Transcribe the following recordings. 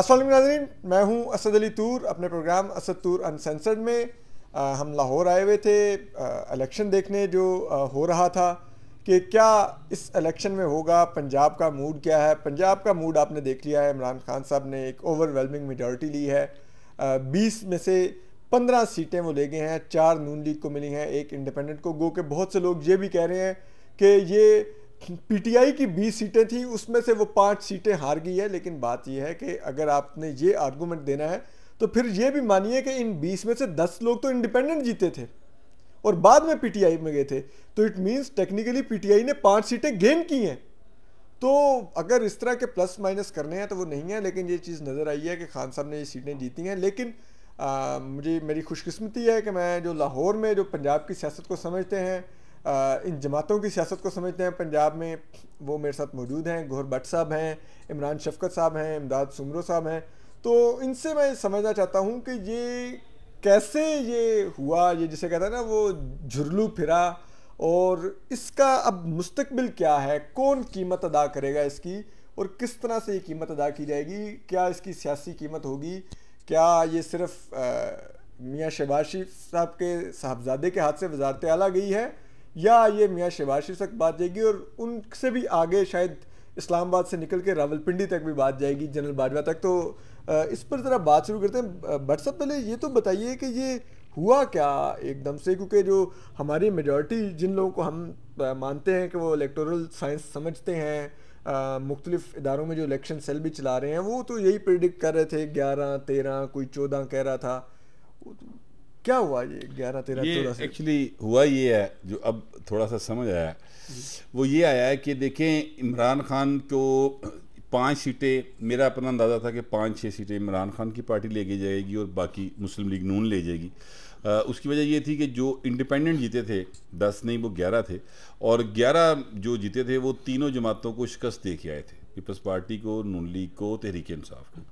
असलम नाजरीन मैं हूँ असद अली तूर अपने प्रोग्राम असद तूर अनसेंसर्ड में आ, हम लाहौर आए हुए थे इलेक्शन देखने जो आ, हो रहा था कि क्या इस इलेक्शन में होगा पंजाब का मूड क्या है पंजाब का मूड आपने देख लिया है इमरान खान साहब ने एक ओवरवेलमिंग मेजॉरिटी ली है बीस में से पंद्रह सीटें वो ले गए हैं चार नून लीग को मिली हैं एक इंडिपेंडेंट को गो के बहुत से लोग ये भी कह रहे हैं कि ये पीटीआई की 20 सीटें थी उसमें से वो पांच सीटें हार गई है लेकिन बात यह है कि अगर आपने ये आर्गूमेंट देना है तो फिर ये भी मानिए कि इन 20 में से 10 लोग तो इंडिपेंडेंट जीते थे और बाद में पीटीआई में गए थे तो इट मींस टेक्निकली पीटीआई ने पांच सीटें गेन की हैं तो अगर इस तरह के प्लस माइनस करने हैं तो वो नहीं है लेकिन ये चीज़ नज़र आई है कि खान साहब ने ये सीटें जीती हैं लेकिन आ, मुझे मेरी खुशकस्मती है कि मैं जो लाहौर में जो पंजाब की सियासत को समझते हैं इन जमातों की सियासत को समझते हैं पंजाब में वो मेरे साथ मौजूद हैं गोहर भट्ट साहब हैं इमरान शफकत साहब हैं इमदाद सुमरो साहब हैं तो इनसे मैं समझना चाहता हूँ कि ये कैसे ये हुआ ये जिसे कहता है ना वो झुरलू फिरा और इसका अब मुस्तबिल क्या है कौन कीमत अदा करेगा इसकी और किस तरह से ये कीमत अदा की जाएगी क्या इसकी सियासी कीमत होगी क्या ये सिर्फ मियाँ शहबाज शरीफ साहब के साहबजादे के हाथ से वजारत आला गई है या ये मियाँ शिवाशी तक बात जाएगी और उनसे भी आगे शायद इस्लामाबाद से निकल के रावलपिंडी तक भी बात जाएगी जनरल बाजवा तक तो इस पर ज़रा बात शुरू करते हैं बट सब पहले ये तो बताइए कि ये हुआ क्या एकदम से क्योंकि जो हमारी मेजॉरिटी जिन लोगों को हम मानते हैं कि वो इलेक्टोरल साइंस समझते हैं मुख्तलिफ इदारों में जो इलेक्शन सेल भी चला रहे हैं वो तो यही प्रिडिक्ट कर रहे थे ग्यारह तेरह कोई चौदह कह रहा था क्या हुआ ये ग्यारह तेरह चौदह एक्चुअली हुआ ये है जो अब थोड़ा सा समझ आया वो ये आया है कि देखें इमरान खान को पांच सीटें मेरा अपना अंदाज़ा था कि पांच छः सीटें इमरान खान की पार्टी लेके जाएगी और बाकी मुस्लिम लीग नून ले जाएगी आ, उसकी वजह ये थी कि जो इंडिपेंडेंट जीते थे दस नहीं वो ग्यारह थे और ग्यारह जो जीते थे वो तीनों जमातों को शिकस्त दे के आए थे पीपल्स पार्टी को नून लीग को तहरीक इंसाफ को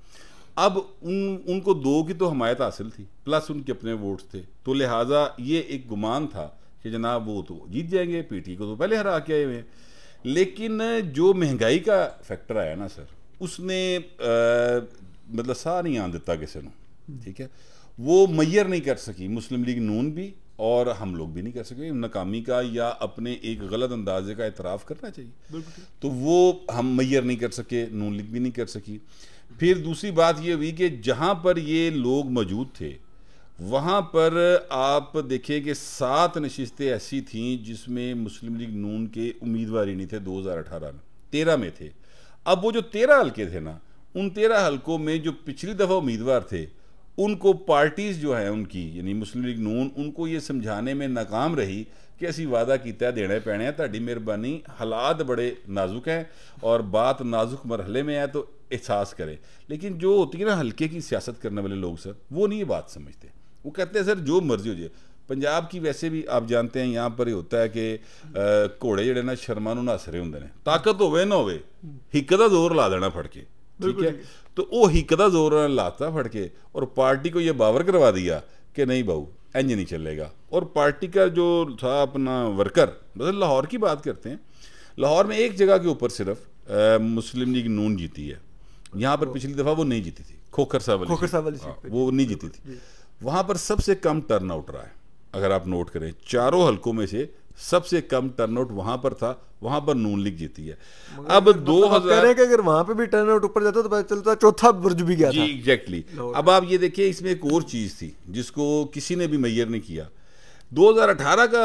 अब उन उनको दो की तो हमायत हासिल थी प्लस उनके अपने वोट्स थे तो लिहाजा ये एक गुमान था कि जनाब वो तो जीत जाएंगे पीटी को तो पहले हरा के आए हुए हैं लेकिन जो महंगाई का फैक्टर आया ना सर उसने आ, मतलब सा नहीं आन दिता किसी ने ठीक है वो मैयर नहीं कर सकी मुस्लिम लीग नून भी और हम लोग भी नहीं कर सके नाकामी का या अपने एक गलत अंदाजे का इतराफ़ करना चाहिए तो वो हम मैयर नहीं कर सके नून लीग भी नहीं कर सकी फिर दूसरी बात ये हुई कि जहाँ पर ये लोग मौजूद थे वहाँ पर आप देखें कि सात नशिस्तें ऐसी थीं जिसमें मुस्लिम लीग नून के उम्मीदवार ही नहीं थे 2018 में तेरह में थे अब वो जो तेरह हल्के थे ना उन तेरह हल्कों में जो पिछली दफ़ा उम्मीदवार थे उनको पार्टीज़ जो है उनकी यानी मुस्लिम लीग नून उनको ये समझाने में नाकाम रही कि असी वादा किया देने पैने ਹੈ मेहरबानी हालात बड़े नाजुक हैं और बात नाजुक मरहले में है तो एहसास करें लेकिन जो होती है ना हल्के की सियासत करने वाले लोग सर वो नहीं ये बात समझते वो कहते हैं सर जो मर्जी हो जाए पंजाब की वैसे भी आप जानते हैं यहाँ पर होता है कि घोड़े जड़े ना शर्मा ਨੂੰ ਨੱਸ ਰਹੇ ताकत हो वे ना होक का जोर ला देना फटके ठीक है तो वो का जोर लाता फट के और पार्टी को ये बावर करवा दिया कि नहीं बहू इंज नहीं चलेगा और पार्टी का जो था अपना वर्कर मतलब लाहौर की बात करते हैं लाहौर में एक जगह के ऊपर सिर्फ मुस्लिम लीग नून जीती है यहाँ पर पिछली दफा वो नहीं जीती थी खोखर साहब खोखर साहब वाली सीट हाँ, वो नहीं जीती थी वहां पर सबसे कम टर्न आउट रहा है अगर आप नोट करें चारों हलकों में से सबसे कम टर्नआउट वहां पर था वहां पर नून लीग जीती है अब मतलब दो हजार अगर वहां पे भी टर्नआउट ऊपर जाता तो पता चलता चौथा ब्रज भी गया जी एग्जैक्टली अब आप ये देखिए इसमें एक और चीज थी जिसको किसी ने भी मैयर नहीं किया 2018 का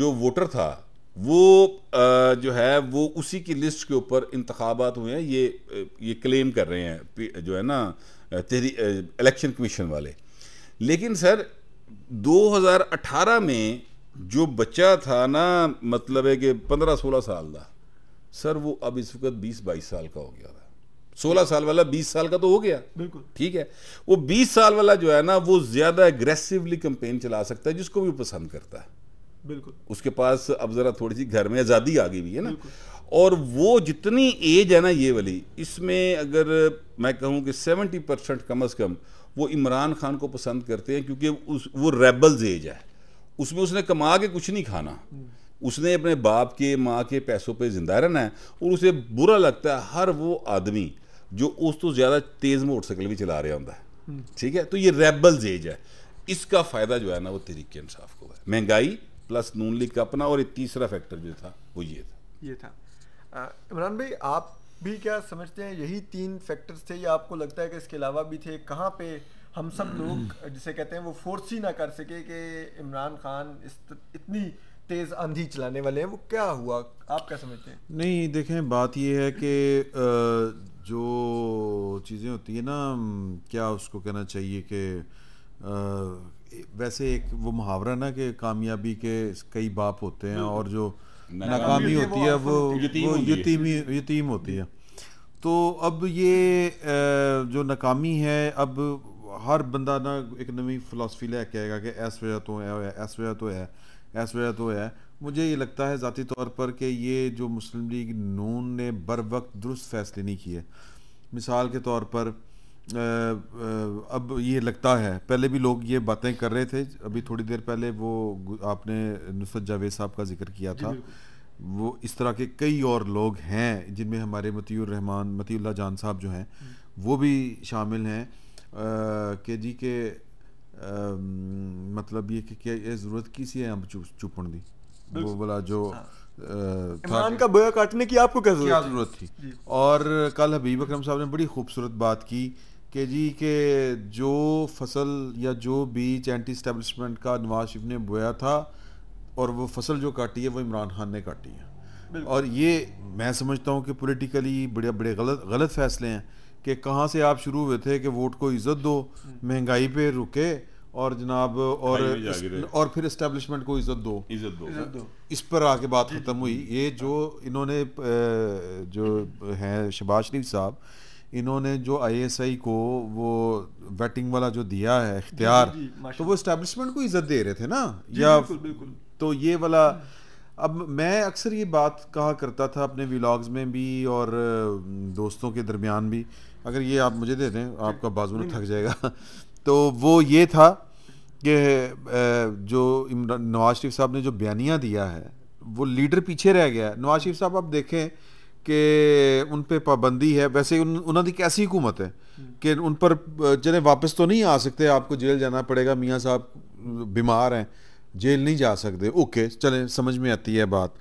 जो वोटर था वो आ, जो है वो उसी की लिस्ट के ऊपर इंतबात हुए हैं ये ये क्लेम कर रहे हैं जो है ना तेरी इलेक्शन कमीशन वाले लेकिन सर 2018 में जो बच्चा था ना मतलब है कि 15-16 साल का सर वो अब इस वक्त 20-22 साल का हो गया था 16 साल वाला 20 साल का तो हो गया बिल्कुल ठीक है वो 20 साल वाला जो है ना वो ज़्यादा एग्रेसिवली कंपेन चला सकता है जिसको भी पसंद करता है बिल्कुल उसके पास अब ज़रा थोड़ी सी घर में आज़ादी आ गई हुई है ना और वो जितनी एज है ना ये वाली इसमें अगर मैं कहूँ कि सेवेंटी परसेंट कम अज़ कम वो इमरान खान को पसंद करते हैं क्योंकि उस वो रेबल्स एज है उसमें उसने कमा के कुछ नहीं खाना हम्म। उसने अपने बाप के माँ के पैसों पे जिंदा रहना है और उसे बुरा लगता है हर वो आदमी जो उस तो ज़्यादा तेज़ मोटरसाइकिल भी चला रहा होता है हम्म। ठीक है तो ये रेबल्स एज है इसका फ़ायदा जो है ना वो तरीके इंसाफ को है महंगाई प्लस नून लीग का अपना और एक तीसरा फैक्टर जो था वो ये था ये था इमरान भाई आप भी क्या समझते हैं यही तीन फैक्टर्स थे या आपको लगता है कि इसके अलावा भी थे कहाँ पे हम सब लोग जिसे कहते हैं वो फोर्स ही ना कर सके कि इमरान खान इस इतनी तेज़ आंधी चलाने वाले हैं वो क्या हुआ आप क्या समझते हैं नहीं देखें बात ये है कि जो चीज़ें होती है ना क्या उसको कहना चाहिए कि वैसे एक वो मुहावरा ना कि कामयाबी के कई बाप होते हैं और जो नाकामी होती है वो वो यतीमी यतीम होती है तो अब ये जो नाकामी है अब हर बंदा ना एक नवी फ़िलासफ़ी लेके आएगा कि ऐस वजह तो है ऐस वजह तो है ऐस वजह तो है मुझे ये लगता है ज़ाती तौर पर कि ये जो मुस्लिम लीग नून ने बर वक्त दुरुस्त फ़ैसले नहीं किए मिसाल के तौर पर अब ये लगता है पहले भी लोग ये बातें कर रहे थे अभी थोड़ी देर पहले वो आपने नुसरत जावेद साहब का जिक्र किया था वो इस तरह के कई और लोग हैं जिनमें हमारे मतीउर रहमान मतीउल्ला जान साहब जो हैं हम्म। वो भी शामिल हैं के जी के आ, मतलब ये कि क्या ये ज़रूरत किसी है हम चुप चुपण दी वो बोला जो हाँ। इमरान का बोया काटने की आपको क्या जरूरत थी और कल हबीब अकरम साहब ने बड़ी खूबसूरत बात की कि जी के जो फसल या जो बीज एंटी स्टैब्लिशमेंट का नवाज शरीफ ने बोया था और वो फसल जो काटी है वो इमरान खान ने काटी है और ये मैं समझता हूँ कि पोलिटिकली बड़े बड़े गलत गलत फैसले हैं कि कहाँ से आप शुरू हुए थे कि वोट को इज़्ज़त दो हम्म। महंगाई पे रुके और जनाब और और फिर इस्टेब्लिशमेंट को इज़्ज़त दो इज़्ज़त दो।, इस पर आके बात ख़त्म हुई ये जो इन्होंने जो है शबाज शरीफ साहब इन्होंने जो आईएसआई को वो वेटिंग वाला जो दिया है इख्तियार तो वो इस्टेब्लिशमेंट को इज्जत दे रहे थे ना या बिल्कुल, बिल्कुल। तो ये वाला अब मैं अक्सर ये बात कहा करता था अपने व्लॉग्स में भी और दोस्तों के दरमियान भी अगर ये आप मुझे दे दें आपका बाजू में थक जाएगा तो वो ये था कि जो नवाज शरीफ साहब ने जो बयानिया दिया है वो लीडर पीछे रह गया है नवाज शरीफ साहब आप देखें उन पर पाबंदी है वैसे ਵੈਸੇ ਉਹਨਾਂ ਦੀ ਕੈਸੀ हुकूमत है कि उन पर जने वापस तो नहीं आ सकते आपको जेल जाना पड़ेगा मियाँ साहब बीमार हैं जेल नहीं जा सकते ओके चलें समझ में आती है बात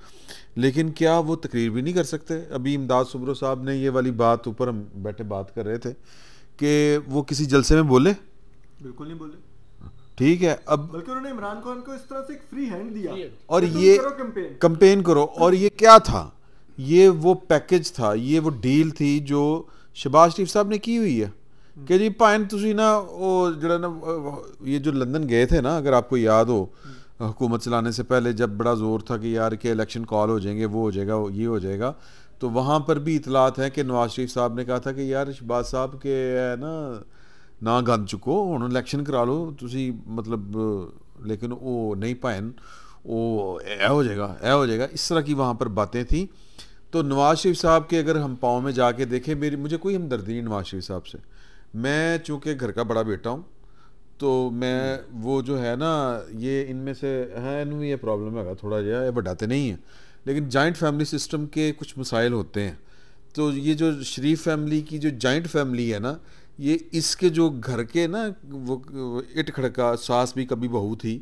लेकिन क्या वो तकरीर भी नहीं कर सकते अभी इमदाद सुबरो साहब ने ये वाली बात ऊपर हम बैठे बात कर रहे थे कि वो किसी जलसे में बोले बिल्कुल नहीं बोले ठीक है अब बल्कि उन्होंने इमरान खान को इस तरह से एक फ्री हैंड दिया और ये कंपेन करो और ये क्या था ये वो पैकेज था ये वो डील थी जो शबाज शरीफ साहब ने की हुई है कि जी ਭਾਵੇਂ तुम ना वो जो ना ये जो लंदन गए थे ना अगर आपको याद हो हुकूमत चलाने से पहले जब बड़ा जोर था कि यार के इलेक्शन कॉल हो जाएंगे वो हो जाएगा ये हो जाएगा तो वहाँ पर भी इतलात है कि नवाज शरीफ साहब ने कहा था कि यार शहबाज साहब के है ना ना गंद चुको हूँ इलेक्शन करा लो तुम मतलब लेकिन वो नहीं पाए वो ऐ हो जाएगा ऐ हो जाएगा इस तरह की वहाँ पर बातें थी तो नवाज शरीफ साहब के अगर हम पाँव में जाके देखें मेरी मुझे कोई हमदर्दी नहीं नवाज शरीफ साहब से मैं चूँकि घर का बड़ा बेटा हूँ तो मैं हम्म। वो जो है ना ये इनमें से है हाँ, इनमें ये प्रॉब्लम है थोड़ा जहा है बढ़ाते नहीं है लेकिन जॉइंट फैमिली सिस्टम के कुछ मसाइल होते हैं तो ये जो शरीफ फैमिली की जो जॉइंट फैमिली है ना ये इसके जो घर के ना वो इट खड़का सास भी कभी बहू थी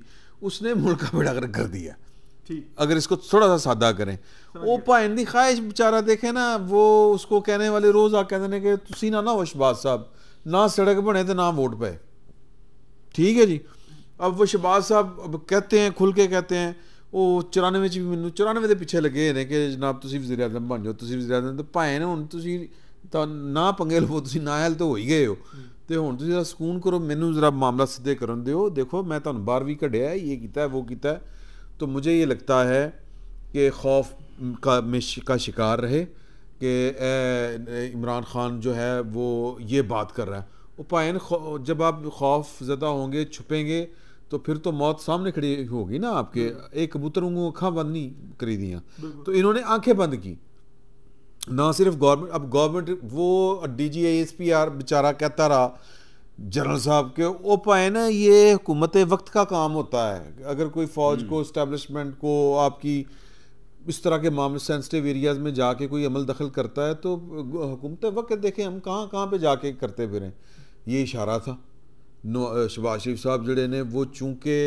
उसने मुड़का बेड़ा कर दिया अगर इसको थोड़ा सा सादा करें वो भाइन की ख्वाहिश बेचारा देखे ना वो उसको कहने वाले रोज आ कहते हैं कि ਤੁਸੀਂ ਨਾ ਨਾ ਵਸ਼ਬਾਜ਼ ਸਾਹਿਬ ਨਾ सड़क बने तो ना वोट पाए ठीक है जी अब वो शहबाज साहब अब कहते हैं खुल के कहते हैं ਉਹ 94 ਚ ਵੀ ਮੈਨੂੰ 94 ਦੇ ਪਿੱਛੇ ਲੱਗੇ ਨੇ ਕਿ ਜਨਾਬ ਤੁਸੀਂ ਵਜ਼ੀਰ ਆਜ਼ਮ ਬਣ ਜਾਓ ਤੁਸੀਂ ਵਜ਼ੀਰ ਆਜ਼ਮ ਤਾਂ ਭਾਵੇਂ ਹੁਣ ਤੁਸੀਂ ਤਾਂ ਨਾ ਪੰਗੇ ਲਵੋ ਤੁਸੀਂ ਨਾਇਲ ਤਾਂ ਹੋ ਹੀ ਗਏ ਹੋ ਤੇ ਹੁਣ ਤੁਸੀਂ ਜਰਾ ਸਕੂਨ ਕਰੋ ਮੈਨੂੰ ਜਰਾ ਮਾਮਲਾ ਸਿੱਧੇ ਕਰਨ ਦਿਓ ਦੇਖੋ ਮੈਂ ਤੁਹਾਨੂੰ ਬਾਹਰ ਵੀ ਕੱਢਿਆ ਇਹ ਕੀਤਾ ਉਹ ਕੀਤਾ तो मुझे ये लगता है कि खौफ का में का शिकार रहे कि इमरान ख़ान जो है वो ये बात कर रहा है उपायन जब आप खौफ ज़दा होंगे छुपेंगे तो फिर तो मौत सामने खड़ी होगी ना आपके एक कबूतर को आँखें बंद नहीं करी दियाँ तो इन्होंने आंखें बंद की ना सिर्फ गवर्नमेंट अब गवर्नमेंट वो D G I S P R बेचारा कहता रहा जनरल साहब के वो पाए ना ये हुकूमत वक्त का काम होता है अगर कोई फ़ौज हम्म। को इस्टेबलिशमेंट को आपकी इस तरह के मामले सेंसिटिव एरियाज़ में जाके कोई अमल दखल करता है तो हुकूमत वक्त देखें हम कहाँ कहाँ पे जाके करते फिरें ये इशारा था शबाज शरीफ साहब जड़े ने वो चूँकि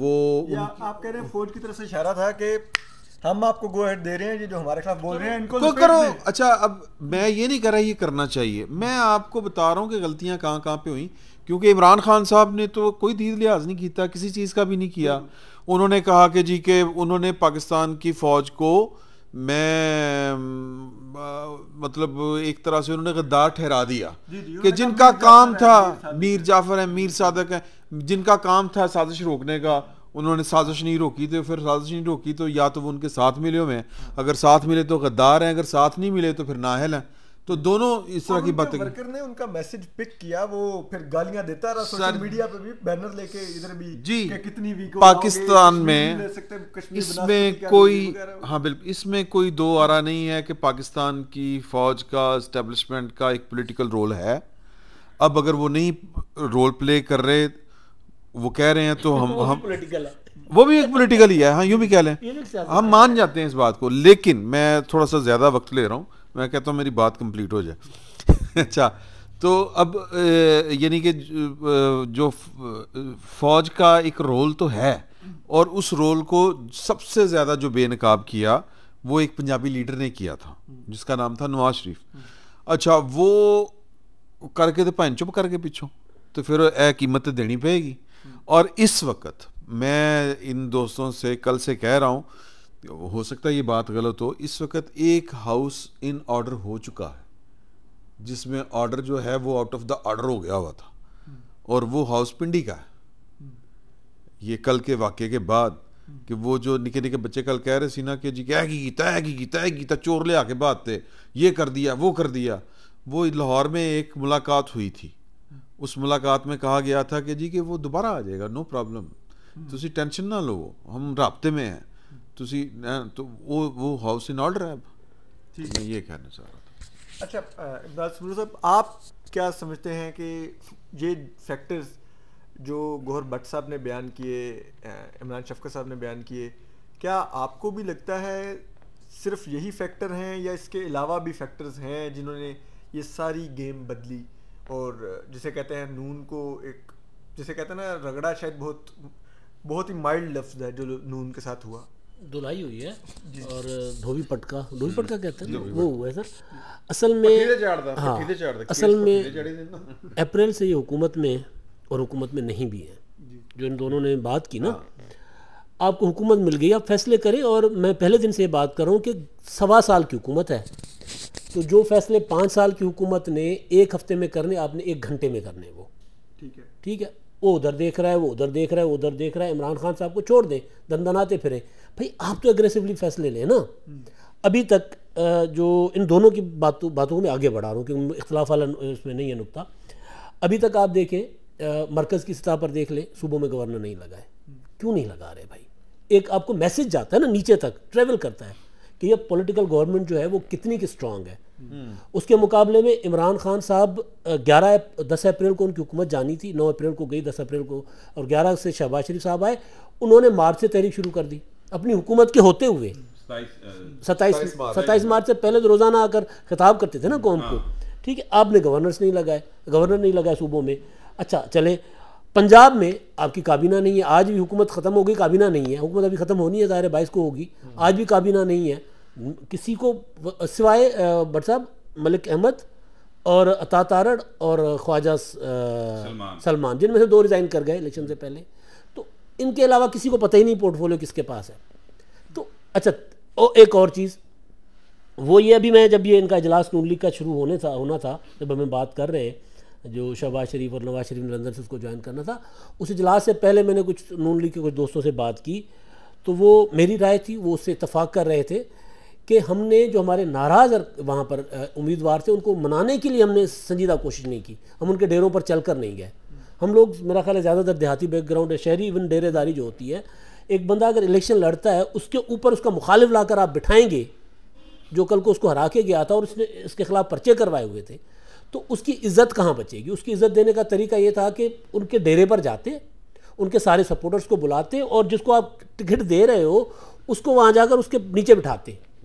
वो उन... आप कह रहे हैं फौज की तरफ से इशारा था कि हम आपको गो हेड दे रहे हैं ये जो हमारे खिलाफ बोल तो रहे हैं इनको तो करो अच्छा अब मैं ये नहीं कर रहा ये करना चाहिए मैं आपको बता रहा हूँ कि गलतियाँ कहाँ कहाँ पे हुई क्योंकि इमरान खान साहब ने तो कोई दीद लिहाज नहीं किया किसी चीज़ का भी नहीं किया उन्होंने कहा कि जी के उन्होंने पाकिस्तान की फ़ौज को मैं आ, मतलब एक तरह से उन्होंने गद्दार ठहरा दिया कि जिनका काम था मीर जाफर है मीर सादक है जिनका काम था साजिश रोकने का उन्होंने साजिश नहीं रोकी तो फिर साजिश नहीं रोकी तो या तो वो उनके साथ मिले हुए हैं अगर साथ मिले तो गद्दार हैं अगर साथ नहीं मिले तो फिर नाहल हैं तो दोनों इस तरह की बातें वर्कर ने उनका मैसेज पिक किया वो फिर गालियां देता रहा सोशल मीडिया पे भी बैनर लेके इधर भी जी कितनी वीक पाकिस्तान में इसमें कोई हाँ बिल्कुल इसमें कोई दो आरा नहीं है कि पाकिस्तान की फौज का स्टेब्लिशमेंट का एक पोलिटिकल रोल है अब अगर वो नहीं रोल प्ले कर रहे वो कह रहे हैं तो हम वो हम वो भी एक पोलिटिकल ही है हाँ यूं भी कह लें हम मान जाते हैं इस बात को लेकिन मैं थोड़ा सा ज़्यादा वक्त ले रहा हूँ मैं कहता हूँ मेरी बात कंप्लीट हो जाए अच्छा तो अब यानी कि जो फौज का एक रोल तो है और उस रोल को सबसे ज़्यादा जो बेनकाब किया वो एक पंजाबी लीडर ने किया था जिसका नाम था नवाज शरीफ अच्छा वो करके तो भैन चुप करके पिछों तो फिर ए कीमत देनी पेगी और इस वक्त मैं इन दोस्तों से कल से कह रहा हूँ हो सकता है ये बात गलत हो इस वक्त एक हाउस इन ऑर्डर हो चुका है जिसमें ऑर्डर जो है वो आउट ऑफ द ऑर्डर हो गया हुआ था और वो हाउस पिंडी का है ये कल के वाक्य के बाद कि वो जो निके निके बच्चे कल कह रहे सीना के जी तय की तय की तय की चोर ले आके बात थे ये कर दिया वो कर दिया वो लाहौर में एक मुलाकात हुई थी उस मुलाकात में कहा गया था कि जी कि वो दोबारा आ जाएगा नो प्रॉब्लम ਤੁਸੀਂ टेंशन ना लो हम रबते में हैं ਤੁਸੀਂ तो वो वो हाउस इन ऑर्डर है ठीक है ये कहना चाह रहा था अच्छा साहब आप क्या समझते हैं कि ये फैक्टर्स जो गोहर भट्ट साहब ने बयान किए इमरान शफकत साहब ने बयान किए क्या आपको भी लगता है सिर्फ यही फैक्टर हैं या इसके अलावा भी फैक्टर्स हैं जिन्होंने ये सारी गेम बदली और जिसे कहते हैं नून को एक जिसे कहते हैं ना रगड़ा शायद बहुत बहुत ही माइल्ड लफ्ज है जो नून के साथ हुआ धुलाई हुई है और धोबी पटका धोबी पटका हम्म। कहते हैं वो हुआ है सर असल में हाँ असल में अप्रैल से ये हुकूमत में और हुकूमत में नहीं भी है जो इन दोनों ने बात की ना हाँ। आपको हुकूमत मिल गई आप फैसले करें और मैं पहले दिन से ये बात कर रहा हूँ कि सवा साल की हुकूमत है तो जो फैसले पाँच साल की हुकूमत ने एक हफ्ते में करने आपने एक घंटे में करने वो ठीक है ठीक है वो उधर देख रहा है वो उधर देख रहा है वो उधर देख रहा है इमरान खान साहब को छोड़ दें दंदनाते फिरे भाई आप तो एग्रेसिवली फैसले लें ना हम्म। अभी तक जो इन दोनों की बातों बातों को मैं आगे बढ़ा रहा हूँ क्योंकि इख्तलाफ वाला उसमें नहीं है नुकता अभी तक आप देखें मरकज़ की सतह पर देख लें सूबों में गवर्नर नहीं लगा है हम्म। क्यों नहीं लगा रहे भाई एक आपको मैसेज जाता है ना नीचे तक ट्रेवल करता है कि यह पोलिटिकल गवर्नमेंट जो है वो कितनी की स्ट्रांग है हम्म। उसके मुकाबले में इमरान खान साहब 11 दस अप्रैल को उनकी हुकूमत जानी थी 9 अप्रैल को गई 10 अप्रैल को और 11 से शहबाज शरीफ साहब आए उन्होंने मार्च से तहरीक शुरू कर दी अपनी हुकूमत के होते हुए सत्ताईस सताईस मार्च से पहले तो रोज़ाना आकर खिताब करते थे ना कौम को हाँ। ठीक है आपने गवर्नर्स नहीं लगाए गवर्नर नहीं लगाए सूबों में अच्छा चले पंजाब में आपकी काबीना नहीं है आज भी हुकूमत ख़त्म हो गई काबीना नहीं है हुकूमत अभी ख़त्म होनी है ज़ाहिर बाईस को होगी आज भी काबीना नहीं है किसी को सिवाय भट्ट साहब मलिक अहमद और अता और ख्वाजा सलमान, जिनमें से दो रिज़ाइन कर गए इलेक्शन से पहले तो इनके अलावा किसी को पता ही नहीं पोर्टफोलियो किसके पास है तो अच्छा ओ, एक और चीज़ वो ये अभी मैं जब ये इनका इजलास नून लीग का शुरू होने था होना था जब हमें बात कर रहे हैं जो शहबाज शरीफ और नवाज शरीफ नरंदर से उसको ज्वाइन करना था उस इजलास से पहले मैंने कुछ नून लीग के कुछ दोस्तों से बात की तो वो मेरी राय थी वो उससे इतफाक़ कर रहे थे कि हमने जो हमारे नाराज़ वहाँ पर उम्मीदवार थे उनको मनाने के लिए हमने संजीदा कोशिश नहीं की हम उनके डेरों पर चल कर नहीं गए हम लोग मेरा ख्याल है ज़्यादातर देहाती बैकग्राउंड है शहरी इवन डेरेदारी जो होती है एक बंदा अगर इलेक्शन लड़ता है उसके ऊपर उसका मुखालिफ ला आप बिठाएंगे जो कल को उसको हरा के गया था और उसने इसके खिलाफ पर्चे करवाए हुए थे तो उसकी इज्जत कहाँ बचेगी उसकी इज्जत देने का तरीका ये था कि उनके डेरे पर जाते उनके सारे सपोर्टर्स को बुलाते और जिसको आप टिकट दे रहे हो उसको वहाँ जाकर उसके नीचे बिठाते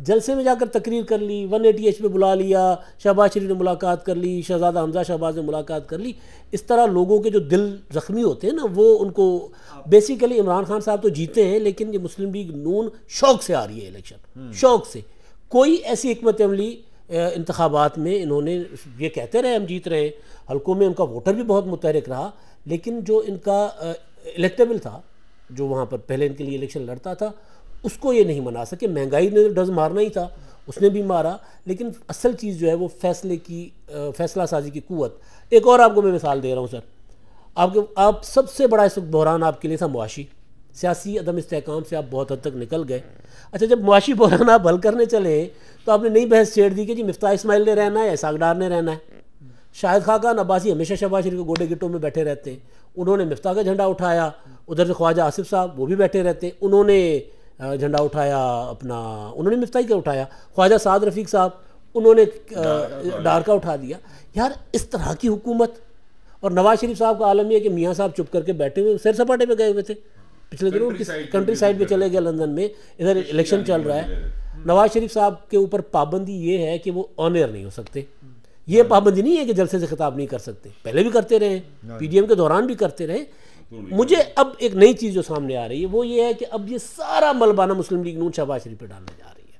जलसे में जाकर तकरीर कर ली वन एटी एच पे बुला लिया शहबाज शरीफ ने मुलाकात कर ली शहजादा हमजा शहबाज ने मुलाकात कर ली इस तरह लोगों के जो दिल जख्मी होते हैं ना वो उनको बेसिकली इमरान खान साहब तो जीते हैं लेकिन ये मुस्लिम लीग नून शौक से आ रही है इलेक्शन हम्म। शौक से कोई ऐसी हमत अमली इंतबात में इन्होंने ये कहते रहे हम जीत रहे हैं हल्कों में उनका वोटर भी बहुत मुतहरक रहा लेकिन जो इनका इलेक्टेबल था जो वहाँ पर पहले इनके लिए इलेक्शन लड़ता था उसको ये नहीं मना सके महंगाई ने डज मारना ही था उसने भी मारा लेकिन असल चीज़ जो है वो फैसले की फैसला साजी की कुत एक और आपको मैं मिसाल दे रहा हूँ सर आपके आप सबसे बड़ा इस वक्त बहरान आपके लिए था मुआशी सियासी अदम इसकाम से आप बहुत हद तक निकल गए अच्छा जब मुआशी बहरान आप हल करने चले तो आपने नई बहस छेड़ दी कि जी मफ्ता इसमाइल ने रहना है सागडार ने रहना है शाहिद खाकान अब्बासी हमेशा शबाज शरीफ के गोडे गिट्टों में बैठे रहते हैं उन्होंने मफ्ता का झंडा उठाया उधर से ख्वाजा आसिफ साहब वो भी बैठे रहते हैं उन्होंने झंडा उठाया अपना उन्होंने मफ्ताही का उठाया ख्वाजा साद रफीक साहब उन्होंने डार का उठा दिया यार इस तरह की हुकूमत और नवाज शरीफ साहब का आलम यह कि मियाँ साहब चुप करके बैठे हुए सैर सपाटे पर गए हुए थे पिछले दिनों कंट्री साइड पर चले गए लंदन में इधर इलेक्शन चल रहा है हम्म। नवाज शरीफ साहब के ऊपर पाबंदी ये है कि वो ऑनर नहीं हो सकते ये पाबंदी नहीं है कि जलसे से खिताब नहीं कर सकते पहले भी करते रहे पीडीएम हाँ। के दौरान भी करते रहे मुझे अब एक नई चीज़ जो सामने आ रही है वो ये है कि अब ये सारा मलबाना मुस्लिम लीग नून शहबाज शरीफ पर डालने जा रही है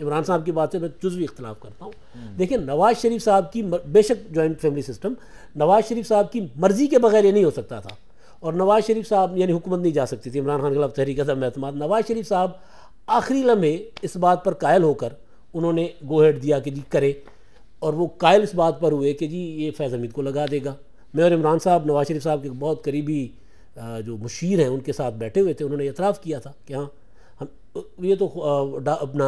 इमरान साहब की बात से मैं जुजवी इख्तलाफ करता हूँ हम्म। देखिए नवाज शरीफ साहब की बेशक joint family system Nawaz Sharif साहब की मर्ज़ी के बगैर ये नहीं हो सकता था और नवाज शरीफ साहब यानी हुकूमत नहीं जा सकती थी इमरान खान खिलाफ तहरीक अदम अहतमाद नवाज शरीफ साहब आखिरी लम्हे इस बात पर कायल होकर उन्होंने गोहेड दिया कि जी करे और वो कायल इस बात पर हुए कि जी ये फैज़ हमीद को लगा देगा मैं और इमरान साहब नवाज शरीफ साहब के बहुत करीबी जो मुशीर हैं उनके साथ बैठे हुए थे उन्होंने इतराफ़ किया था कि हाँ हम ये तो अपना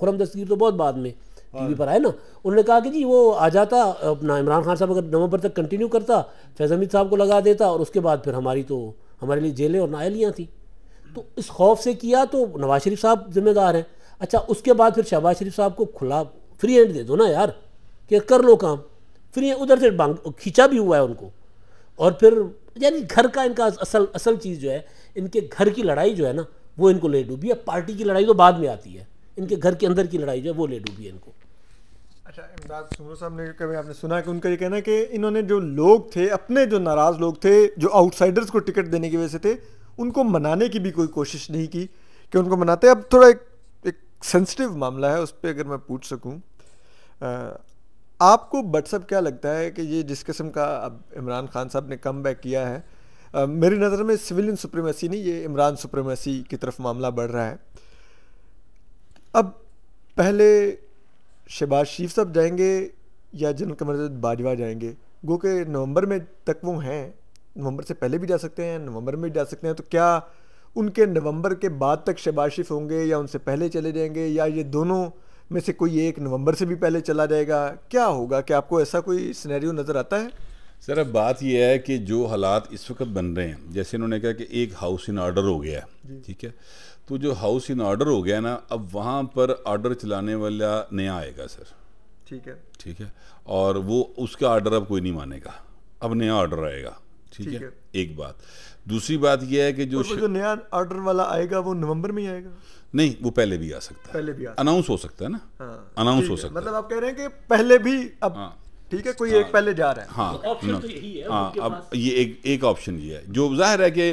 खुरम दस्तगीर तो बहुत बाद में टीवी पर आए ना उन्होंने कहा कि जी वो आ जाता अपना इमरान खान साहब अगर नवंबर तक कंटिन्यू करता फैज़ हमीद साहब को लगा देता और उसके बाद फिर हमारी तो हमारे लिए जेलें और नायलियाँ थी तो इस खौफ से किया तो नवाज शरीफ साहब जिम्मेदार हैं अच्छा उसके बाद फिर शहबाज शरीफ साहब को खुला फ्री हैंड दे दो ना यार कि कर लो काम फिर ये उधर से बांग खींचा भी हुआ है उनको और फिर यानी घर का इनका असल असल चीज़ जो है इनके घर की लड़ाई जो है ना वो इनको ले डूबी है पार्टी की लड़ाई तो बाद में आती है इनके घर के अंदर की लड़ाई जो है वो ले डूबी है इनको अच्छा इमदाद सुमरो साहब ने कभी आपने सुना है कि उनका ये कहना है कि इन्होंने जो लोग थे अपने जो नाराज़ लोग थे जो आउटसाइडर्स को टिकट देने की वजह से थे उनको मनाने की भी कोई कोशिश नहीं की कि उनको मनाते अब थोड़ा एक एक सेंसिटिव मामला है उस पर अगर मैं पूछ सकूँ आपको व्हाट्सअप क्या लगता है कि ये जिस किस्म का अब इमरान खान साहब ने कम बैक किया है आ, मेरी नज़र में सिविलियन सुप्रीमेसी नहीं ये इमरान सुप्रीमेसी की तरफ मामला बढ़ रहा है अब पहले शहबाज शरीफ साहब जाएंगे या जनरल कमर बाजवा जाएंगे गो के नवंबर में तक वो हैं नवंबर से पहले भी जा सकते हैं नवंबर में भी जा सकते हैं तो क्या उनके नवंबर के बाद तक शहबाज शरीफ होंगे या उनसे पहले चले जाएंगे या ये दोनों में से कोई एक नवंबर से भी पहले चला जाएगा क्या होगा क्या आपको ऐसा कोई सिनेरियो नज़र आता है सर अब बात यह है कि जो हालात इस वक्त बन रहे हैं जैसे इन्होंने कहा कि एक हाउस इन ऑर्डर हो गया ठीक है तो जो हाउस इन ऑर्डर हो गया ना अब वहाँ पर ऑर्डर चलाने वाला नया आएगा सर ठीक है ठीक है और वो उसका ऑर्डर अब कोई नहीं मानेगा अब नया ऑर्डर आएगा ठीक है? एक बात दूसरी बात यह है कि जो जो नया ऑर्डर वाला आएगा वो नवंबर में ही आएगा नहीं वो पहले भी आ सकता है पहले भी अनाउंस हो सकता है ना हाँ, अनाउंस हो सकता है मतलब आप कह रहे हैं कि पहले भी अब हाँ, ठीक है कोई हाँ, एक पहले जा रहा है हाँ ऑप्शन तो, तो यही है हाँ अब ये एक एक ऑप्शन ये है जो जाहिर है कि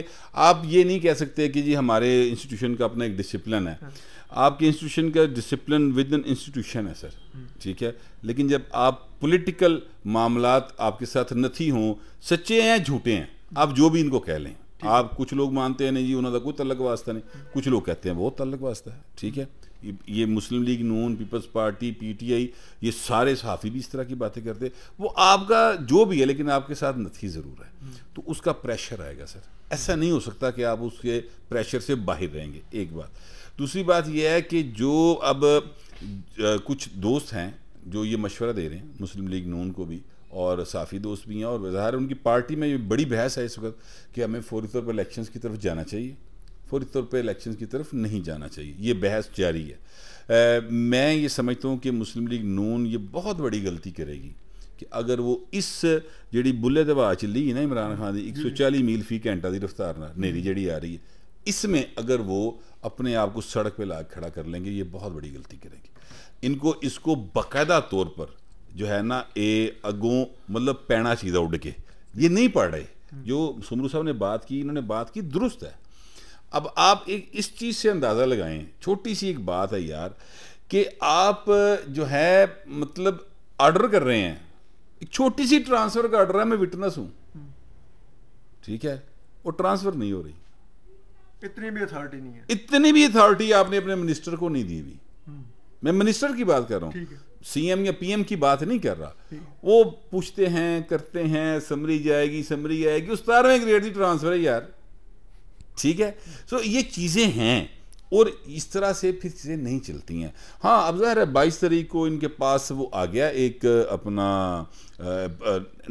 आप ये नहीं कह सकते कि जी हमारे इंस्टीट्यूशन का अपना एक डिसिप्लिन है हाँ, आपके इंस्टीट्यूशन का डिसिप्लिन विद इन इंस्टीट्यूशन है सर hmm. ठीक है लेकिन जब आप पॉलिटिकल मामला आपके साथ नहीं हों सच्चे हैं झूठे हैं hmm. आप जो भी इनको कह लें आप कुछ लोग मानते हैं नहीं जी उन्होंने कोई तलक वास्ता नहीं hmm. कुछ लोग कहते हैं बहुत तलक वास्ता है ठीक है ये मुस्लिम लीग नून पीपल्स पार्टी पीटीआई ये सारे सहाफ़ी भी इस तरह की बातें करते वो आपका जो भी है लेकिन आपके साथ नथी ज़रूर है तो उसका प्रेशर आएगा सर ऐसा नहीं हो सकता कि आप उसके प्रेशर से बाहर रहेंगे एक बात दूसरी बात यह है कि जो अब कुछ दोस्त हैं जो ये मशवरा दे रहे हैं मुस्लिम लीग नून को भी और साफ़ी दोस्त भी हैं और बाहर उनकी पार्टी में ये बड़ी बहस है इस वक्त कि हमें फौरी तौर पर इलेक्शन की तरफ जाना चाहिए फौरी तौर पर इलेक्शन की तरफ नहीं जाना चाहिए ये बहस जारी है आ, मैं ये समझता हूँ कि मुस्लिम लीग नून ये बहुत बड़ी गलती करेगी कि अगर वो इस जी बुले दबा चली ना इमरान खान की एक सौ चाली मील फी घंटा की रफ्तार नेरी जी आ रही है इसमें अगर वो अपने आप को सड़क पे ला खड़ा कर लेंगे ये बहुत बड़ी गलती करेंगे इनको इसको बाकायदा तौर पर जो है ना ए अगों मतलब पैना चीजा उड़ के ये नहीं पढ़ रहे हम्म। जो सुमरू साहब ने बात की इन्होंने बात की दुरुस्त है अब आप एक इस चीज़ से अंदाज़ा लगाएं छोटी सी एक बात है यार कि आप जो है मतलब ऑर्डर कर रहे हैं एक छोटी सी ट्रांसफ़र का ऑर्डर है मैं विटनेस हूं हम्म। ठीक है और ट्रांसफ़र नहीं हो रही इतनी भी अथॉरिटी नहीं है इतनी भी अथॉरिटी आपने अपने मिनिस्टर को नहीं दी हुई हम्म। मैं मिनिस्टर की बात कर रहा हूँ सीएम या पीएम की बात नहीं कर रहा वो पूछते हैं करते हैं समरी जाएगी समरी आएगी उस तार में ग्रेड ट्रांसफर है यार ठीक है सो ये चीज़ें हैं और इस तरह से फिर चीज़ें नहीं चलती हैं हाँ अब ज़ाहिर है बाईस तारीख को इनके पास वो आ गया एक अपना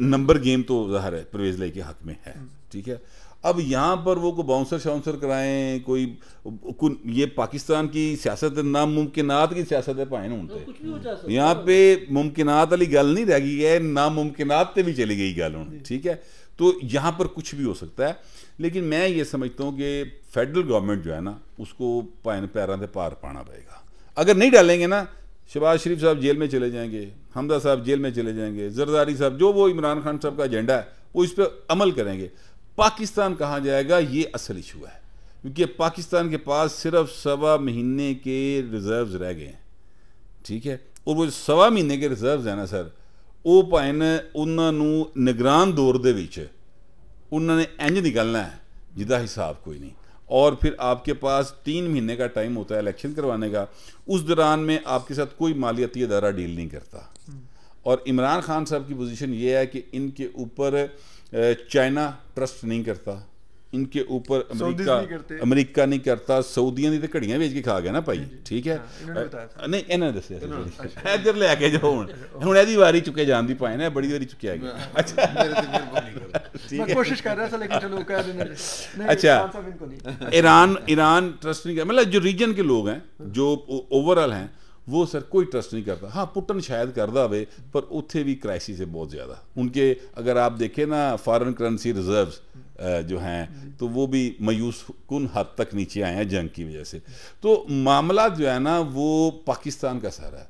नंबर गेम तो ज़ाहिर है प्रवेश लई के हक में है हम्म। ठीक है अब यहाँ पर वो को बाउंसर शाउंसर कराएं कोई को, ये पाकिस्तान की सियासत नामुमकिनात की सियासत है भाएं हूँ यहाँ पे मुमकिनत वाली गल नहीं रह गई है नामुमकिन पर भी चली गई गल हूँ ठीक है तो यहाँ पर कुछ भी हो सकता है लेकिन मैं ये समझता हूँ कि फेडरल गवर्नमेंट जो है ना उसको पाए पैरों से पार पाना पड़ेगा अगर नहीं डालेंगे ना शबाज शरीफ साहब जेल में चले जाएंगे हमदा साहब जेल में चले जाएंगे जरदारी साहब जो वो इमरान खान साहब का एजेंडा है वो इस पर अमल करेंगे पाकिस्तान कहा जाएगा ये असल इशू है क्योंकि पाकिस्तान के पास सिर्फ सवा महीने के रिजर्व्स रह गए हैं ठीक है और वो सवा महीने के रिजर्व है ना सर वो भाई ने उन्होंने निगरान दौर उन्होंने इंज निकलना है ਇੰਜ हिसाब कोई नहीं और फिर आपके पास तीन महीने का टाइम होता है इलेक्शन करवाने का उस दौरान में आपके साथ कोई मालियाती अदारा डील नहीं करता और इमरान खान साहब की पोजीशन ये है कि इनके ऊपर चाइना ट्रस्ट नहीं करता इनके ऊपर अमेरिका अमेरिका नहीं करता सऊदियां दी तो घड़ियाँ बेच के खा गया ना भाई ठीक है हाँ, नहीं इन्होंने दसिया अच्छा। इधर लैके जाओ हूँ हूँ ए वारी चुके जान की पाए ना बड़ी वारी चुकया हाँ, गया हाँ। अच्छा कोशिश कर रहा था लेकिन चलो अच्छा ईरान ईरान ट्रस्ट नहीं कर मतलब जो रीजन के लोग हैं जो ओवरऑल हैं वो सर कोई ट्रस्ट नहीं करता हाँ पुटन शायद करता वे पर उत्थे भी क्राइसिस है बहुत ज़्यादा उनके अगर आप देखें ना फॉरेन करेंसी रिजर्व्स जो हैं तो वो भी मायूस कन हद तक नीचे आए हैं जंग की वजह से तो मामला जो है ना वो पाकिस्तान का सारा है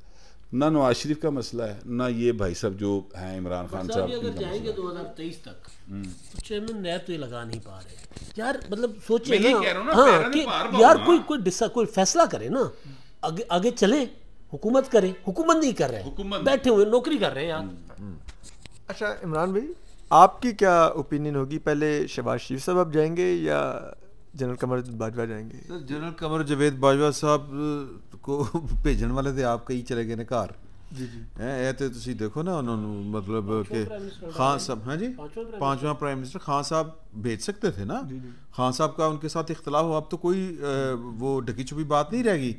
ना नवाज शरीफ का मसला है ना ये भाई साहब जो हैं इमरान खान अच्छा, साहब अगर जाएंगे दो हज़ार तेईस तक हम्म। तो चेयरमैन नैब तो ये लगा नहीं पा रहे यार मतलब सोचिए ना, ना हाँ कि यार कोई कोई डिसा कोई फैसला करे ना आगे आगे चले हुकूमत करें हुकूमत नहीं कर रहे हैं बैठे हुए नौकरी कर रहे हैं यार अच्छा इमरान भाई आपकी क्या ओपिनियन होगी पहले शहबाज शरीफ साहब आप जाएंगे या जनरल कमर बाजवा जाएंगे सर जनरल कमर जवेद बाजवा साहब को भेजने वाले थे आप कहीं चले गए ने घर जी जी ए ਤੇ ਤੁਸੀਂ ਦੇਖੋ ਨਾ ਉਹਨਾਂ ਨੂੰ ਮਤਲਬ ਕਿ ਖਾਨ ਸਾਹਿਬ ਹਾਂ पांचवा हाँ प्राइम मिनिस्टर खान साहब भेज सकते थे ना खान साहब का उनके साथ इख्तलाफ हो अब तो कोई वो ढकी छुपी बात नहीं रहेगी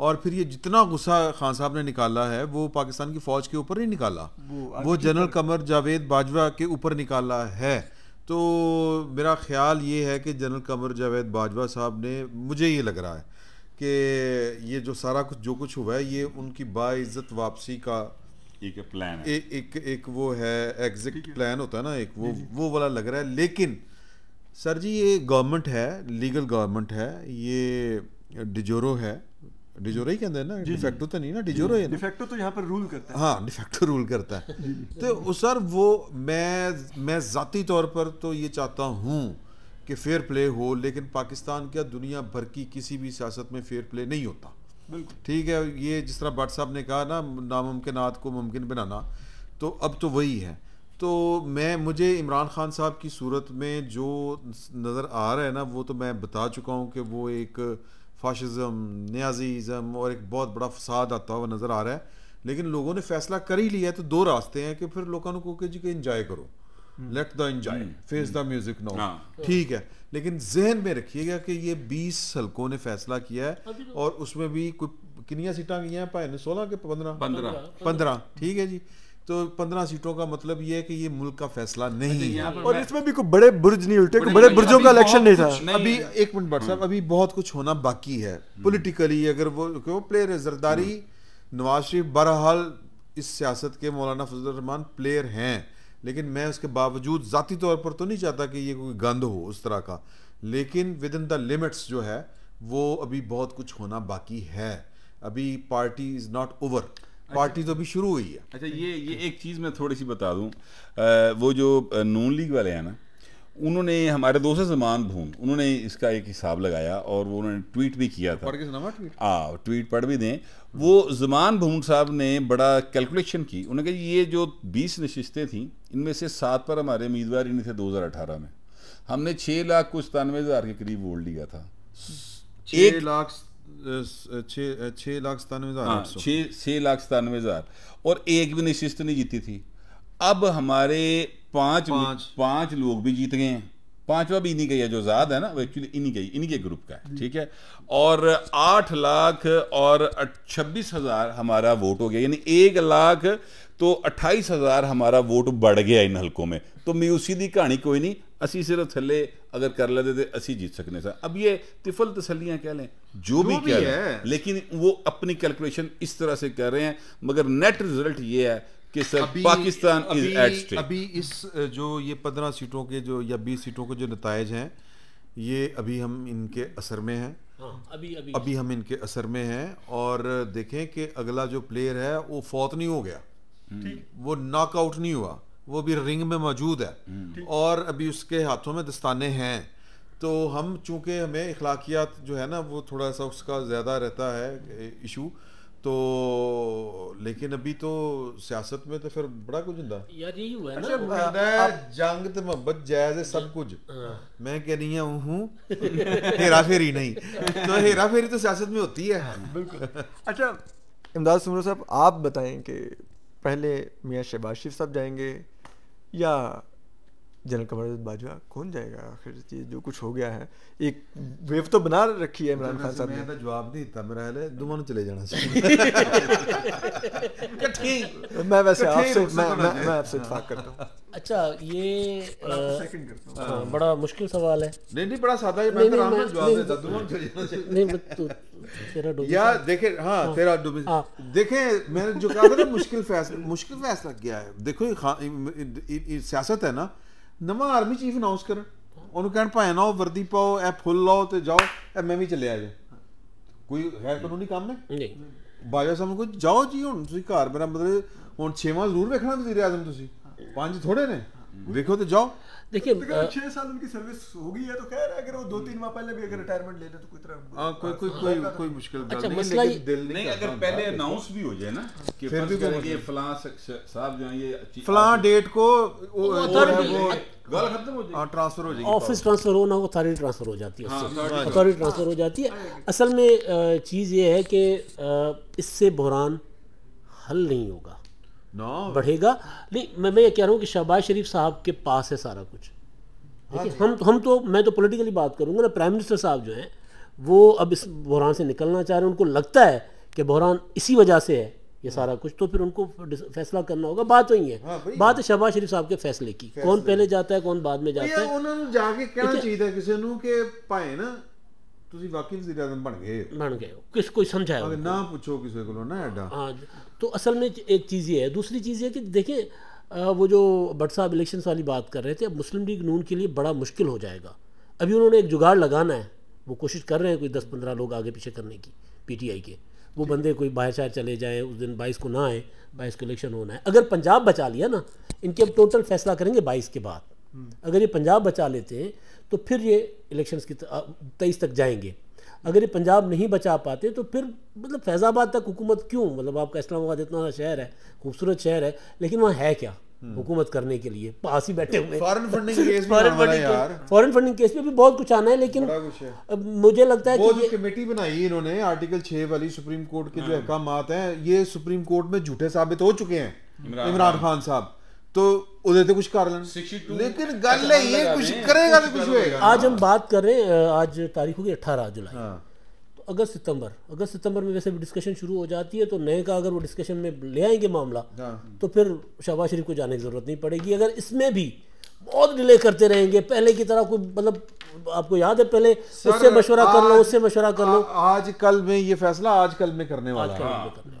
और फिर ये जितना गुस्सा खान साहब ने निकाला है वो पाकिस्तान की फौज के ऊपर नहीं निकाला वो, वो जनरल कमर जावेद बाजवा के ऊपर निकाला है तो मेरा ख्याल ये है कि जनरल कमर जावेद बाजवा साहब ने मुझे ये लग रहा है कि ये जो सारा कुछ जो कुछ हुआ है ये उनकी बाइज्जत वापसी का एक प्लान है। ए, एक एक वो है एग्जिट प्लान होता है ना एक वो वो वाला लग रहा है लेकिन सर जी ये गवर्नमेंट है लीगल गवर्नमेंट है ये डिजोरो है डिजोरा ही कहते हैं ना डिफेक्टो तो नहीं ना डिजोरा ही डिफेक्टो तो यहाँ पर रूल करता है हाँ डिफेक्टो रूल करता है तो वो सर वो मैं मैं ज़ाती तौर पर तो ये चाहता हूँ कि फेयर प्ले हो लेकिन पाकिस्तान क्या दुनिया भर की किसी भी सियासत में फेयर प्ले नहीं होता ठीक है ये जिस तरह भट्ट साहब ने कहा ना नामुमकिनात को मुमकिन बनाना तो अब तो वही है तो मैं मुझे इमरान खान साहब की सूरत में जो नज़र आ रहा है ना वो तो मैं बता चुका हूँ कि वो एक फाशिज़म नियाज़ीज़म और एक बहुत बड़ा फसाद आता हुआ नज़र आ रहा है लेकिन लोगों ने फैसला कर ही लिया है तो दो रास्ते हैं कि फिर लोगों को कह जी कि इंजॉय करो let the enjoy face the music no ठीक है लेकिन जहन में रखिएगा कि ये बीस हल्कों ने फैसला किया है तो- और उसमें भी कोई किनिया सीटा गई हैं भाई ने सोलह के पंद्रह पंद्रह पंद्रह ठीक है जी तो पंद्रह सीटों का मतलब ये है कि ये मुल्क का फैसला नहीं है और इसमें भी कोई बड़े बुर्ज नहीं उल्टे बड़े बुर्जों का इलेक्शन नहीं था अभी एक मिनट बट साहब हाँ। अभी बहुत कुछ होना बाकी है पोलिटिकली हम्म। अगर वो क्यों प्लेयर है जरदारी हम्म। नवाज शरीफ बहरहाल इस सियासत के मौलाना रहमान प्लेयर हैं लेकिन मैं उसके बावजूद ज़ाती तौर पर तो नहीं चाहता कि ये कोई गंद हो उस तरह का लेकिन विद इन द लिमिट्स जो है वो अभी बहुत कुछ होना बाकी है अभी पार्टी इज़ नॉट ओवर अच्छा। पार्टी तो अभी शुरू हुई है अच्छा ये ये एक चीज़ मैं थोड़ी सी बता दूँ वो जो नून लीग वाले हैं ना उन्होंने हमारे दोस्त जमान भून उन्होंने इसका एक हिसाब लगाया और वो उन्होंने ट्वीट भी किया था हाँ ट्वीट पढ़ भी दें वो जमान भून साहब ने बड़ा कैलकुलेशन की उन्होंने कहा ये जो 20 नशिस्तें थी इनमें से सात पर हमारे उम्मीदवार ही नहीं थे 2018 में हमने छः लाख कुछ सतानवे हज़ार के करीब वोट लिया था छः लाख छः लाख सतानवे हज़ार छः छः लाख सतानवे हज़ार और एक भी नई नहीं जीती थी अब हमारे पांच पांच, लोग भी जीत गए हैं पांचवा भी इन्हीं का जो आजाद है ना वो एक्चुअली इन्हीं का इन्हीं के ग्रुप का है ठीक है और आठ लाख और छब्बीस हजार हमारा वोट हो गया यानी एक लाख तो अट्ठाईस हजार हमारा वोट बढ़ गया इन हलकों में तो उसी की कहानी कोई नहीं ਅਸੀਂ ਸਿਰਫ ਥੱਲੇ ਅਗਰ ਕਰ लेते ਤੇ ਅਸੀਂ ਜਿੱਤ ਸਕਨੇ ਸਨ अब ये तिफल तसलियां कह लें जो भी कह लें लेकिन वो अपनी कैलकुलेशन इस तरह से कर रहे हैं मगर नेट रिजल्ट ये है कि सर अभी, पाकिस्तान अभी, इज अभी इस जो ये पंद्रह सीटों के जो या बीस सीटों के जो नतज हैं ये अभी हम इनके असर में हैं हाँ, अभी अभी अभी हम इनके असर में हैं और देखें कि अगला जो प्लेयर है वो फौत नहीं हो गया वो नॉकआउट नहीं हुआ वो भी रिंग में मौजूद है हम्म। और अभी उसके हाथों में दस्ताने हैं तो हम चूंकि हमें अखलाकियात जो है ना वो थोड़ा सा उसका ज़्यादा रहता है इशू तो लेकिन अभी तो सियासत में तो फिर बड़ा कुछ होंगे हुआ ना अच्छा, जंग तो मोहब्बत जायज है सब कुछ हाँ। मैं कह रही हूँ हेरा फेरी नहीं तो हेरा फेरी तो सियासत में होती है हाँ, अच्छा इमदाद सुमर साहब आप बताएं कि पहले मियाँ शहबाज शरीफ साहब जाएंगे या जनरल कमर बाजवा कौन जाएगा आखिर ये जो कुछ हो गया है एक वेव तो बना रखी है इमरान खान साहब ने तो जवाब नहीं दिता मेरा हाल है दोनों ने चले जाना चाहिए मैं वैसे आपसे मैं मैं आपसे इतफाक करता हूँ अच्छा ये तो हाँ, बड़ा मुश्किल सवाल है नहीं नहीं बड़ा सादा है मैं तो राम जवाब देता नहीं तो तेरा या देखे हाँ, हाँ तेरा डूबी हाँ। देखे मैंने जो कहा था ना मुश्किल फैसला मुश्किल फैसला क्या है देखो ये सियासत है ना नवा आर्मी चीफ अनाउंस कर ਉਹਨੂੰ ਕਹਿਣ ਭਾਏ ਨਾ ਉਹ ਵਰਦੀ ਪਾਓ ਫੁੱਲ ਲਾਓ ਤੇ ਜਾਓ ਮੈਂ ਵੀ ਚੱਲਿਆ ਜੇ ਕੋਈ ਕਾਨੂੰਨੀ ਕੰਮ ਨਹੀਂ ਬਾਜਾ ਸਾਹਿਬ ਜਾਓ ਜੀ ਹੁਣ ਤੁਸੀਂ ਘਰ ਮੇਰਾ ਮਤਲਬ ਹੁਣ ਜ਼ਰੂਰ ਵੇਖਣਾ ਵਜ਼ੀਰ ਆਜ਼ਮ ਤੁਸੀਂ पांच थोड़े ने देखो तो जाओ देखिए तो छह साल उनकी सर्विस हो गई है तो खैर अगर वो दो तीन माह पहले भी अगर रिटायरमेंट ले ले तो कोई तरह आ, हाँ, कोई कोई हाँ, कोई तो कोई मुश्किल अच्छा नहीं नहीं, दिल नहीं अगर पहले अनाउंस भी हो जाए ना कि फिर भी ये फलां साहब जो है ये फलां डेट को गल ऑफिस ट्रांसफर हाँ, हो ना हो अथॉरिटी ट्रांसफर हो जाती है अथॉरिटी ट्रांसफर हो जाती है असल में चीज़ ये है कि इससे बहरान हल नहीं होगा बढ़ेगा नहीं मैं मैं ये कह रहा हूँ कि शहबाज शरीफ साहब के पास है सारा कुछ देखिए हाँ हम हम तो मैं तो पॉलिटिकली बात करूँगा ना प्राइम मिनिस्टर साहब जो हैं वो अब इस बहरान से निकलना चाह रहे हैं उनको लगता है कि बहरान इसी वजह से है ये हाँ। सारा कुछ तो फिर उनको फैसला करना होगा बात वही तो है हाँ बात है शहबाज शरीफ साहब के फैसले की फैसले कौन पहले जाता है कौन बाद में जाता है उन्होंने जाके कहना चाहिए किसी ना ਤੁਸੀਂ ਵਾਕਈ ਵਜ਼ੀਰ ਆਜ਼ਮ ਬਣ ਗਏ ਬਣ ਨਾ ਪੁੱਛੋ ਕਿਸੇ ਕੋਲੋਂ ਨਾ ਐਡਾ तो असल में एक चीज़ ये है दूसरी चीज़ ये कि देखें वो जो भट्ट साहब इलेक्शंस वाली बात कर रहे थे अब मुस्लिम लीग नून के लिए बड़ा मुश्किल हो जाएगा अभी उन्होंने एक जुगाड़ लगाना है वो कोशिश कर रहे हैं कोई दस पंद्रह लोग आगे पीछे करने की पीटीआई के वो बंदे कोई बाहर चले जाएं उस दिन बाईस को ना आए बाईस को इलेक्शन होना है अगर पंजाब बचा लिया ना इनके अब टोटल फैसला करेंगे बाईस के बाद अगर ये पंजाब बचा लेते हैं तो फिर ये इलेक्शंस की तेईस तक जाएंगे अगर ये पंजाब नहीं बचा पाते तो फिर मतलब फैज़ाबाद तक हुकूमत क्यों मतलब आपका इस्लामाबाद इतना शहर है खूबसूरत शहर है लेकिन वहाँ है क्या हम्म। हुकूमत करने के लिए पास ही बैठे हुए foreign funding case foreign funding foreign funding case में भी बहुत कुछ आना है लेकिन है। मुझे लगता है वो कि जो कमेटी बनाई इन्होंने आर्टिकल छह वाली सुप्रीम कोर्ट के जो हाँ। अहकाम हैं ये सुप्रीम कोर्ट में झूठे साबित हो चुके हैं इमरान खान साहब तो उधर कुछ कर लेकिन गल ये कुछ करेगा तो कुछ ਕੁਝ आज हम बात कर रहे हैं आज तारीख होगी अठारह जुलाई हाँ। तो अगस्त सितंबर अगस्त सितंबर में वैसे भी डिस्कशन शुरू हो जाती है तो नए का अगर वो डिस्कशन में ले आएंगे मामला हाँ। तो फिर शहबाज शरीफ को जाने की ज़रूरत नहीं पड़ेगी अगर इसमें भी बहुत डिले करते रहेंगे पहले की तरह कोई मतलब आपको याद है पहले उससे मशवरा कर लो उससे मशवरा कर लो आज कल में ये फैसला आज कल में करने वाला है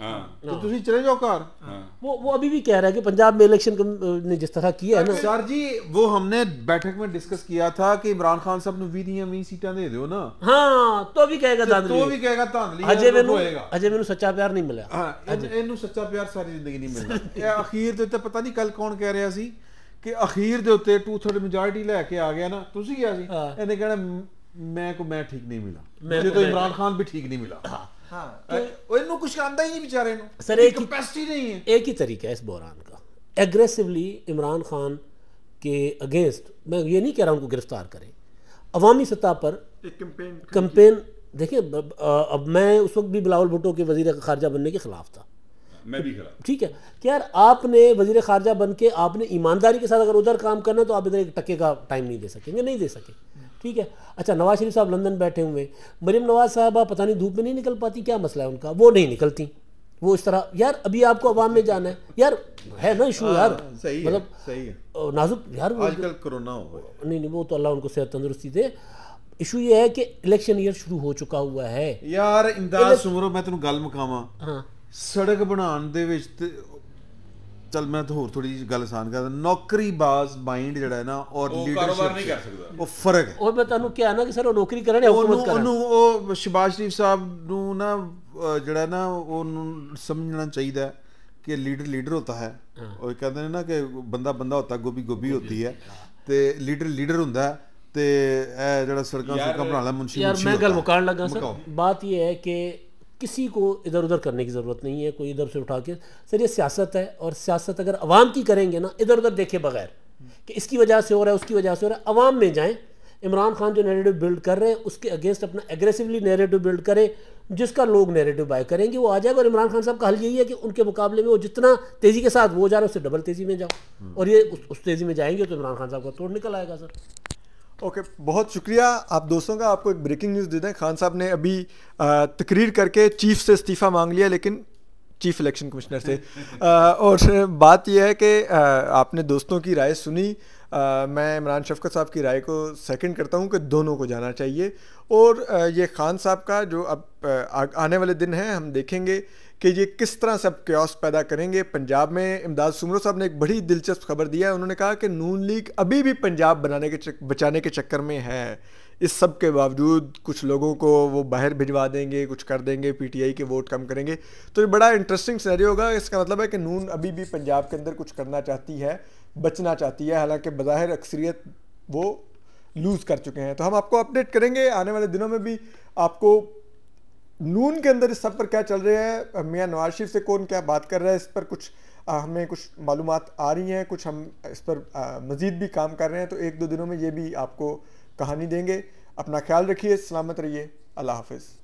तो ਤੁਸੀਂ ਚਲੇ ਜਾਓ ਘਰ वो वो अभी भी कह रहा है कि पंजाब में इलेक्शन ने जिस तरह किया है ना सर जी वो हमने बैठक में डिस्कस किया था कि इमरान खान साहब ਨੂੰ 20 ਦੀਆਂ 20 ਸੀਟਾਂ ਦੇ ਦਿਓ ਨਾ ਹਾਂ ਤੋ ਵੀ ਕਹੇਗਾ ਧਾਂਦਲੀ ਤੋ ਵੀ ਕਹੇਗਾ ਧਾਂਦਲੀ ਅਜੇ ਮੈਨੂੰ ਅਜੇ ਮੈਨੂੰ ਸੱਚਾ ਪਿਆਰ ਨਹੀਂ ਮਿਲਿਆ ਹਾਂ ਇਹਨੂੰ ਸੱਚਾ ਪਿਆਰ ਸਾਰੀ ਜ਼ਿੰਦਗੀ ਨਹੀਂ ਮਿਲਣਾ ਇਹ ਅਖੀਰ ਦੇ ਉੱਤੇ ਪਤਾ ਨਹੀਂ ਕੱਲ ਕੌਣ ਕਹਿ ਰਿਹਾ ਸੀ ਕਿ ਅਖੀਰ ਦੇ ਉੱਤੇ 2/3 ਮੈਜੋਰਿਟੀ ਲੈ ਕੇ ਆ ਗਿਆ ਨਾ ਤੁਸੀਂ ਆ ਸੀ ਇਹਨੇ ਕਹਿਣਾ ਮੈਂ ਕੋ ਮੈਂ ਠੀਕ ਨਹੀਂ ਮਿਲਾ ਜੇ ਤਾਂ ਇਮਰਾਨ ਖਾਨ ਵੀ ਠੀਕ ਨਹੀਂ ਮਿਲਾ हाँ, हाँ, तो, कुछ आंदा ही नहीं बेचारे सर एक ਸਰ नहीं है एक ही तरीका है इस बहरान का एग्रेसिवली इमरान खान के अगेंस्ट मैं ये नहीं कह रहा उनको गिरफ्तार करें अवामी सतह पर कंपेन देखिए अब मैं उस वक्त भी बिलावल भुट्टो के वजीर खारजा बनने के खिलाफ था मैं भी खिलाफ ठीक है कि तो यार आपने वजीर खारजा बन के आपने ईमानदारी के साथ अगर उधर काम करना है तो आप इधर एक टके का टाइम नहीं दे सकेंगे नहीं दे सकेंगे ठीक है अच्छा नवाज शरीफ साहब लंदन बैठे हुए हैं मरीम नवाज साहबा पता नहीं धूप में नहीं निकल पाती क्या मसला है उनका वो नहीं निकलती वो इस तरह यार अभी आपको आवाम में जाना है यार है ना इशू यार हाँ, सही मतलब नाजुक यार आजकल कोरोना हो नहीं नहीं वो तो अल्लाह उनको सेहत तंदुरुस्ती दे ਇਸ਼ੂ ਇਹ ਹੈ ਕਿ ਇਲੈਕਸ਼ਨ ਈਅਰ ਸ਼ੁਰੂ ਹੋ ਚੁੱਕਾ ਹੋਇਆ ਹੈ ਯਾਰ ਇੰਦਾਸ ਉਮਰੋਂ ਮੈਂ ਤੈਨੂੰ ਗੱਲ ਮਕਾਵਾਂ ਹਾਂ ਸੜਕ ਬਣਾਉਣ ਦੇ ਵਿੱਚ ਚਲ ਮੈਂ ਹੋਰ ਥੋੜੀ ਜਿਹੀ ਗੱਲ ਆਸਾਨ ਕਰਦਾ ਨੌਕਰੀ ਬਾਜ਼ ਮਾਈਂਡ ਜਿਹੜਾ ਹੈ ਨਾ ਔਰ ਲੀਡਰਸ਼ਿਪ ਉਹ ਫਰਕ ਹੈ ਉਹ ਮੈਂ ਤੁਹਾਨੂੰ ਕਿਹਾ ਨਾ ਕਿ ਸਰ ਉਹ ਨੌਕਰੀ ਕਰਨ ਜਾਂ ਹੁਕਮਤ ਕਰ ਉਹਨੂੰ ਉਹ ਸ਼ਿਬਾਸ਼ ਸ਼ਰੀਫ ਸਾਹਿਬ ਨੂੰ ਨਾ ਜਿਹੜਾ ਨਾ ਉਹਨੂੰ ਸਮਝਣਾ ਚਾਹੀਦਾ ਕਿ ਲੀਡਰ ਲੀਡਰ ਹੁੰਦਾ ਹੈ ਉਹ ਕਹਿੰਦੇ ਨੇ ਨਾ ਕਿ ਬੰਦਾ ਬੰਦਾ ਹੁੰਦਾ ਗੋਭੀ ਗੋਭੀ ਹੁੰਦੀ ਹੈ ਤੇ ਲੀਡਰ ਲੀਡਰ ਹੁੰਦਾ ਤੇ ਇਹ ਜਿਹੜਾ ਸੜਕਾਂ ਸੜਕਾਂ ਬਣਾ ਲੈ ਮੁੰਸ਼ੀ ਯਾਰ ਮੈਂ ਗੱਲ ਮੁਕਾਣ ਲੱਗਾ ਸਰ ਬਾਤ ਇਹ ਹੈ ਕਿ किसी को इधर उधर करने की ज़रूरत नहीं है कोई इधर से उठा के सर ये सियासत है और सियासत अगर आवाम की करेंगे ना इधर उधर देखे बगैर कि इसकी वजह से हो रहा है उसकी वजह से हो रहा है आवाम में जाएँ इमरान खान जो नेरेटिव बिल्ड कर रहे हैं उसके अगेंस्ट अपना एग्रेसिवली नेरेटिव बिल्ड करें जिसका लोग नेरेटिव बाय करेंगे वो आ जाएगा और इमरान खान साहब का हल यही है कि उनके मुकाबले में वो जितना तेज़ी के साथ वो जा रहा है उससे डबल तेज़ी में जाओ और ये उस तेज़ी में जाएंगे तो इमरान खान साहब का तोड़ निकल आएगा सर ओके okay, बहुत शुक्रिया आप दोस्तों का आपको एक ब्रेकिंग न्यूज़ दे दें खान साहब ने अभी तकरीर करके चीफ से इस्तीफ़ा मांग लिया लेकिन चीफ इलेक्शन कमिश्नर थे और बात यह है कि आपने दोस्तों की राय सुनी आ, मैं इमरान शफकत साहब की राय को सेकंड करता हूं कि दोनों को जाना चाहिए और ये खान साहब का जो अब आने वाले दिन हैं हम देखेंगे कि ये किस तरह से अब क्योस पैदा करेंगे पंजाब में इमदाद सुमरो साहब ने एक बड़ी दिलचस्प खबर दिया है उन्होंने कहा कि नून लीग अभी भी पंजाब बनाने के चक, बचाने के चक्कर में है इस सब के बावजूद कुछ लोगों को वो बाहर भिजवा देंगे कुछ कर देंगे पीटीआई के वोट कम करेंगे तो ये बड़ा इंटरेस्टिंग सिनेरियो होगा इसका मतलब है कि नून अभी भी पंजाब के अंदर कुछ करना चाहती है बचना चाहती है हालांकि बाहर अक्सरियत वो लूज़ कर चुके हैं तो हम आपको अपडेट करेंगे आने वाले दिनों में भी आपको नून के अंदर इस सब पर क्या चल रहा है मियाँ नवाज शरीफ से कौन क्या बात कर रहा है इस पर कुछ आ, हमें कुछ मालूम आ रही हैं कुछ हम इस पर मज़ीद भी काम कर रहे हैं तो एक दो दिनों में ये भी आपको कहानी देंगे अपना ख्याल रखिए सलामत रहिए अल्लाह हाफिज़